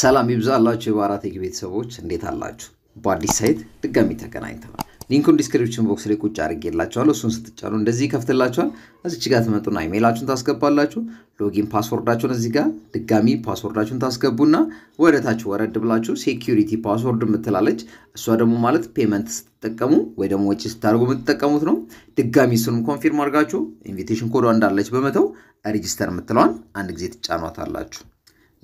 ሰላም ይብዛላችሁ የባራቴክ ቤተሰቦች እንዴት አላችሁ? በአዲስ ሳይት ድጋሚ ተገናኝተናል። ሊንኩን ዲስክሪፕሽን ቦክስ ላይ ቁጭ አድርጌላችኋለሁ። እሱን ስትጫኑ እንደዚህ ይከፍትላችኋል። እዚች ጋር ትመጡና ኢሜይላችሁን ታስገባላችሁ። ሎጊን ፓስወርዳችሁን እዚህ ጋር ድጋሚ ፓስወርዳችሁን ታስገቡና ወደ ታች ወረድ ብላችሁ ሴኪሪቲ ፓስወርድ የምትላለች እሷ ደግሞ ማለት ፔመንት ስትጠቀሙ ወይ ደግሞ ወጪ ስታደርጉ የምትጠቀሙት ነው። ድጋሚ እሱንም ኮንፊርም አድርጋችሁ ኢንቪቴሽን ኮዷ እንዳለች በመተው ሬጅስተር የምትለዋን አንድ ጊዜ ትጫኗታላችሁ።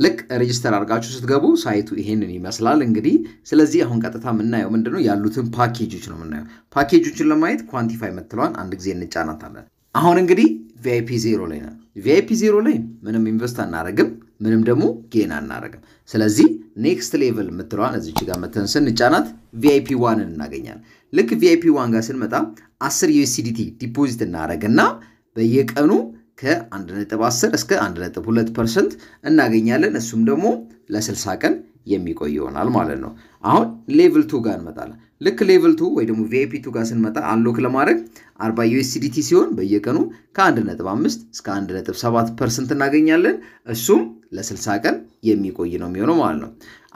ልክ ሬጅስተር አድርጋችሁ ስትገቡ ሳይቱ ይሄንን ይመስላል። እንግዲህ ስለዚህ አሁን ቀጥታ የምናየው ምንድነው ያሉትን ፓኬጆች ነው የምናየው። ፓኬጆችን ለማየት ኳንቲፋይ የምትለዋን አንድ ጊዜ እንጫናታለን። አሁን እንግዲህ ቪአይፒ ዜሮ ላይ ነው። ቪአይፒ ዜሮ ላይ ምንም ኢንቨስት አናደረግም ምንም ደግሞ ጌን እናደረግም። ስለዚህ ኔክስት ሌቭል የምትለዋን እዚች ጋር መተን ስንጫናት ቪአይፒ ዋንን እናገኛለን። ልክ ቪአይፒ ዋን ጋር ስንመጣ 10 ዩኤስዲቲ ዲፖዚት እናደረግና በየቀኑ ከ1.10 እስከ 1.2 ፐርሰንት እናገኛለን። እሱም ደግሞ ለ60 ቀን የሚቆይ ይሆናል ማለት ነው። አሁን ሌቭል ቱ ጋር እንመጣለን። ልክ ሌቭል ቱ ወይ ደግሞ ቪአይፒ ቱ ጋር ስንመጣ አንሎክ ለማድረግ 40 ዩኤስዲቲ ሲሆን በየቀኑ ከ1.5 እስከ 1.7 ፐርሰንት እናገኛለን። እሱም ለ60 ቀን የሚቆይ ነው የሚሆነው ማለት ነው።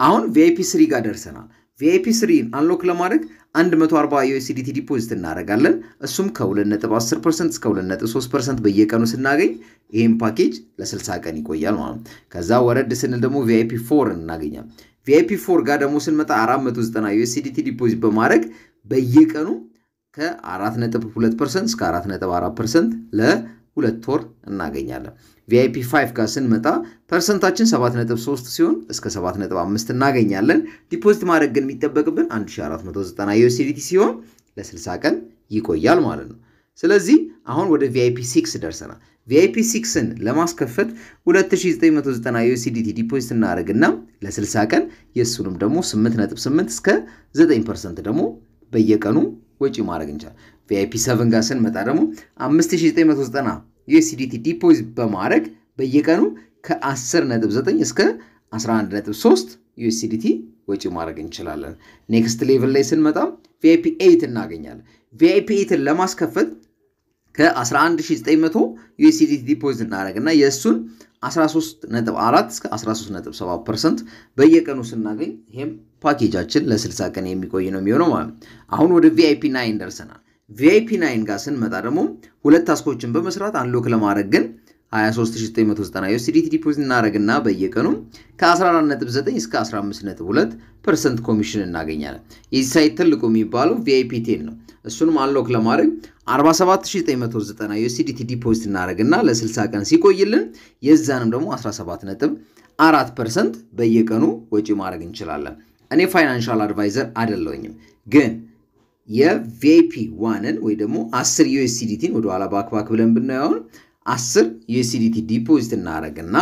አሁን ቪአይፒ ስሪ ጋር ደርሰናል። ቪአይፒ ስሪን አንሎክ ለማድረግ 140 ዩኤስዲቲ ዲፖዚት እናደርጋለን። እሱም ከ2.10 እስከ 2.3 በየቀኑ ስናገኝ ይህም ፓኬጅ ለ60 ቀን ይቆያል ማለት ነው። ከዛ ወረድ ስንል ደግሞ ቪአይፒ ፎር እናገኛል። ቪአይፒ ፎር ጋር ደግሞ ስንመጣ 490 ዩኤስዲቲ ዲፖዚት በማድረግ በየቀኑ ከ4.2 እስከ 4.4 ለ ሁለት ወር እናገኛለን። ቪአይፒ 5 ጋር ስንመጣ ፐርሰንታችን 7.3 ሲሆን እስከ 7.5 እናገኛለን። ዲፖዚት ማድረግ ግን የሚጠበቅብን 1490 ዩኤስዲቲ ሲሆን ለ60 ቀን ይቆያል ማለት ነው። ስለዚህ አሁን ወደ ቪአይፒ 6 ደርሰናል። ቪአይፒ 6ን ለማስከፈት 2990 ዩኤስዲቲ ዲፖዚት እናደርግና ለ60 ቀን የእሱንም ደግሞ 8.8 እስከ 9 ፐርሰንት ደግሞ በየቀኑ ወጪ ማድረግ እንችላል። ቪአይፒ 7 ጋር ስንመጣ ደግሞ 5990 ዩኤስዲቲ ዲፖዝ በማድረግ በየቀኑ ከ10.9 እስከ 11.3 ዩኤስዲቲ ወጪ ማድረግ እንችላለን። ኔክስት ሌቭል ላይ ስንመጣ ቪአይፒ ኤት እናገኛለን። ቪአይፒ ኤትን ለማስከፈት ከ11900 ዩኤስዲቲ ዲፖዝ እናደረግ እና የእሱን 13.4 እስከ 13.7 ፐርሰንት በየቀኑ ስናገኝ ይህም ፓኬጃችን ለ60 ቀን የሚቆይ ነው የሚሆነው ማለት ነው። አሁን ወደ ቪአይፒ ናይን ደርሰናል። ቪአይፒ ናይን ጋር ስንመጣ ደግሞ ሁለት ታስኮችን በመስራት አንሎክ ለማድረግ ግን 23990 ዩኤስዲቲ ዲፖዚት እናደረግና በየቀኑ ከ14.9 እስከ 15.2 ፐርሰንት ኮሚሽን እናገኛለን። የዚህ ሳይት ትልቁ የሚባለው ቪአይፒ ቴን ነው። እሱንም አንሎክ ለማድረግ 47990 ዩኤስዲቲ ዲፖዚት እናደረግና ለ60 ቀን ሲቆይልን የዛንም ደግሞ 17.4 ፐርሰንት በየቀኑ ወጪ ማድረግ እንችላለን። እኔ ፋይናንሻል አድቫይዘር አይደለሁኝም ግን የቪፒ ዋንን ወይ ደግሞ 10 ዩኤስዲቲን ኋላ ባክባክ ብለን ብናየውን አስር ዩኤስዲቲ ዲፖዚት እናደረግና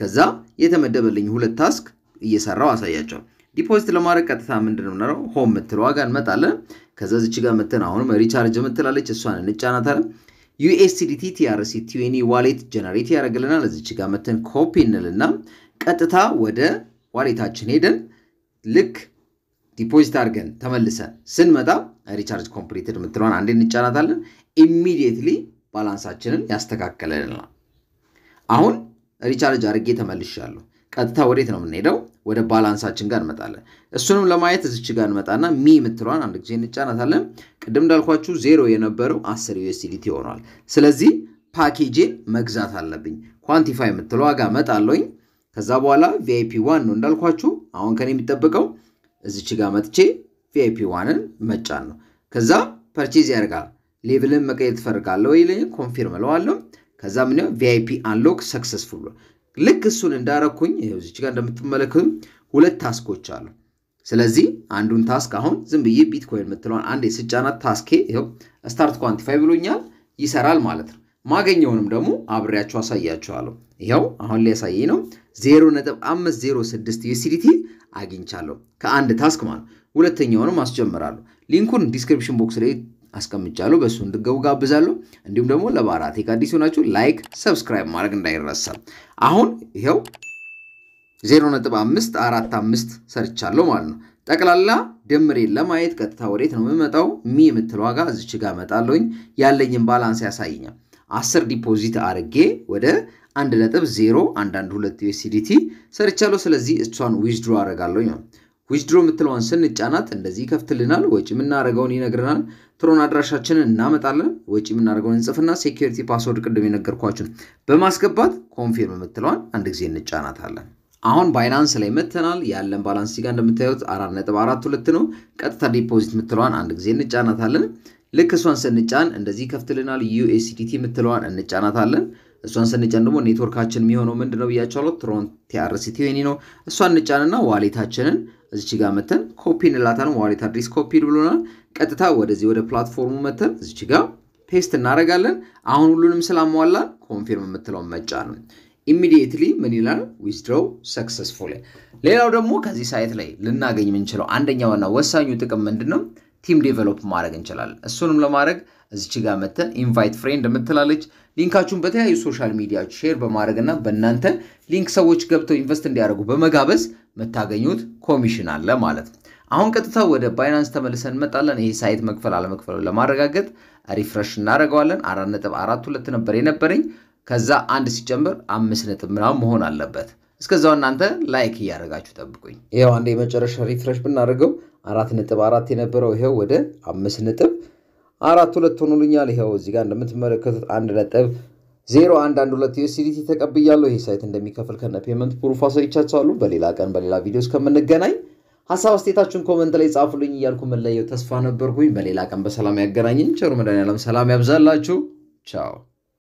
ከዛ የተመደበልኝ ሁለት ታስክ እየሰራው አሳያቸው። ዲፖዚት ለማድረግ ቀጥታ ምንድን ነው ሆም የምትለው ዋጋ እንመጣለን። ከዛ ዝች ጋር ምትን አሁንም ሪቻርጅ ምትላለች እሷን እንጫናታለን። ዩኤስዲቲ ቲአርሲ ቲዩኒ ዋሌት ጀነሬት ያደረግልናል። እዚች ጋር ምትን ኮፒ እንልና ቀጥታ ወደ ዋሌታችን ሄደን ልክ ዲፖዚት አድርገን ተመልሰን ስንመጣ ሪቻርጅ ኮምፕሊትድ የምትለዋን አንዴ እንጫናታለን። ኢሚዲየትሊ ባላንሳችንን ያስተካከለልናል። አሁን ሪቻርጅ አድርጌ ተመልሻለሁ። ቀጥታ ወዴት ነው የምንሄደው? ወደ ባላንሳችን ጋር እንመጣለን። እሱንም ለማየት እዚች ጋር እንመጣና ሚ የምትለዋን አንድ ጊዜ እንጫናታለን። ቅድም እንዳልኳችሁ ዜሮ የነበረው 10 ዩኤስዲቲ ሆኗል። ስለዚህ ፓኬጄን መግዛት አለብኝ። ኳንቲፋይ የምትለዋ ጋር መጣለኝ። ከዛ በኋላ ቪአይፒ ዋን ነው እንዳልኳችሁ። አሁን ከኔ የሚጠበቀው እዚች ጋር መጥቼ ቪአይፒ ዋንን መጫን ነው። ከዛ ፐርቼዝ ያደርጋል። ሌቭልን መቀየር ትፈልጋለህ ወይ ይለኝ፣ ኮንፊርም እለዋለሁ። ከዛ ምን ቪአይፒ አንሎክ ሰክሰስፉል ብሎ ልክ እሱን እንዳረኩኝ እዚች ጋር እንደምትመለከቱ ሁለት ታስኮች አሉ። ስለዚህ አንዱን ታስክ አሁን ዝም ብዬ ቢትኮይን የምትለውን አንድ የስጫናት ታስኬ ይኸው ስታርት ኳንቲፋይ ብሎኛል፣ ይሰራል ማለት ነው። ማገኘውንም ደግሞ አብሬያቸው አሳያቸዋለሁ ይኸው አሁን ላይ ነው 0.506 ዩሲዲቲ አግኝቻለሁ ከአንድ ታስክ ማለት። ሁለተኛውንም አስጀምራለሁ። ሊንኩን ዲስክሪፕሽን ቦክስ ላይ አስቀምጫለሁ። በእሱ እንድገቡ ጋብዛለሁ። እንዲሁም ደግሞ ለባራቴክ አዲስ ሆናችሁ ላይክ፣ ሰብስክራይብ ማድረግ እንዳይረሳ። አሁን ይኸው 0.545 ሰርቻለሁ ማለት ነው። ጠቅላላ ድምሬን ለማየት ቀጥታ ወዴት ነው የምመጣው? ሚ የምትለዋ ጋር እዚች ጋር እመጣለሁኝ። ያለኝን ባላንስ ያሳየኛል። አስር ዲፖዚት አድርጌ ወደ አንድ ነጥብ ዜሮ አንዳንድ ሁለት ዩኤስዲቲ ሰርቻለሁ። ስለዚህ እሷን ዊዝድሮ አደርጋለሁኝ ነው። ዊዝድሮ የምትለዋን ስንጫናት እንደዚህ ይከፍትልናል። ወጪ የምናደርገውን ይነግረናል። ትሮን አድራሻችንን እናመጣለን። ወጪ የምናደርገውን እንጽፍና ሴኪሪቲ ፓስወርድ ቅድም የነገርኳችሁን በማስገባት ኮንፊርም የምትለዋን አንድ ጊዜ እንጫናታለን። አሁን ባይናንስ ላይ መተናል። ያለን ባላንስ ጋር እንደምታዩት አራት ነጥብ አራት ሁለት ነው። ቀጥታ ዲፖዚት የምትለዋን አንድ ጊዜ እንጫናታለን። ልክ እሷን ስንጫን እንደዚህ ከፍትልናል። ዩኤስዲቲ የምትለዋን እንጫናታለን። እሷን ስንጫን ደግሞ ኔትወርካችን የሚሆነው ምንድን ነው ብያቸዋለሁ። ትሮን ቲአርሲቲ ወይኒ ነው። እሷን እንጫንና ዋሌታችንን እዚች ጋር መተን ኮፒ እንላታለን። ዋሌት አድሬስ ኮፒድ ብሎናል። ቀጥታ ወደዚህ ወደ ፕላትፎርሙ መተን እዚች ጋር ፔስት እናደርጋለን። አሁን ሁሉንም ስላሟላን ኮንፊርም የምትለውን መጫን ነው። ኢሚዲየትሊ ምን ይላል? ዊዝድሮው ሰክሰስፉል። ሌላው ደግሞ ከዚህ ሳይት ላይ ልናገኝ የምንችለው አንደኛውና ወሳኙ ጥቅም ምንድን ነው? ቲም ዴቨሎፕ ማድረግ እንችላለን። እሱንም ለማድረግ እዚች ጋር መተን ኢንቫይት ፍሬንድ የምትላለች ሊንካችሁን በተለያዩ ሶሻል ሚዲያ ሼር በማድረግ እና በእናንተ ሊንክ ሰዎች ገብተው ኢንቨስት እንዲያደርጉ በመጋበዝ የምታገኙት ኮሚሽን አለ ማለት ነው። አሁን ቀጥታ ወደ ባይናንስ ተመልሰን እንመጣለን። ይሄ ሳይት መክፈል አለመክፈሉ ለማረጋገጥ ሪፍረሽ እናደርገዋለን። አራት ነጥብ አራት ሁለት ነበር የነበረኝ ከዛ አንድ ሲጨምር አምስት ነጥብ ምናምን መሆን አለበት። እስከዛው እናንተ ላይክ እያደረጋችሁ ጠብቁኝ። ይኸው አንድ የመጨረሻ ሪፍረሽ ብናደርገው አራት ነጥብ አራት የነበረው ይኸው ወደ አምስት ነጥብ አራት ሁለት ሆኖልኛል። ይኸው እዚህ ጋር እንደምትመለከቱት አንድ ነጥብ ዜሮ አንድ አንድ ሁለት ዩኤስዲቲ ተቀብያለሁ። ይህ ሳይት እንደሚከፍል ከነ ፔመንት ፕሩፍ አሳይቻችኋሉ። በሌላ ቀን በሌላ ቪዲዮ እስከምንገናኝ ሀሳብ አስተያየታችሁን ኮመንት ላይ ጻፉልኝ እያልኩ መለየው ተስፋ ነበርኩኝ። በሌላ ቀን በሰላም ያገናኘኝ ቸሩ መድኃኔዓለም ሰላም ያብዛላችሁ። ቻው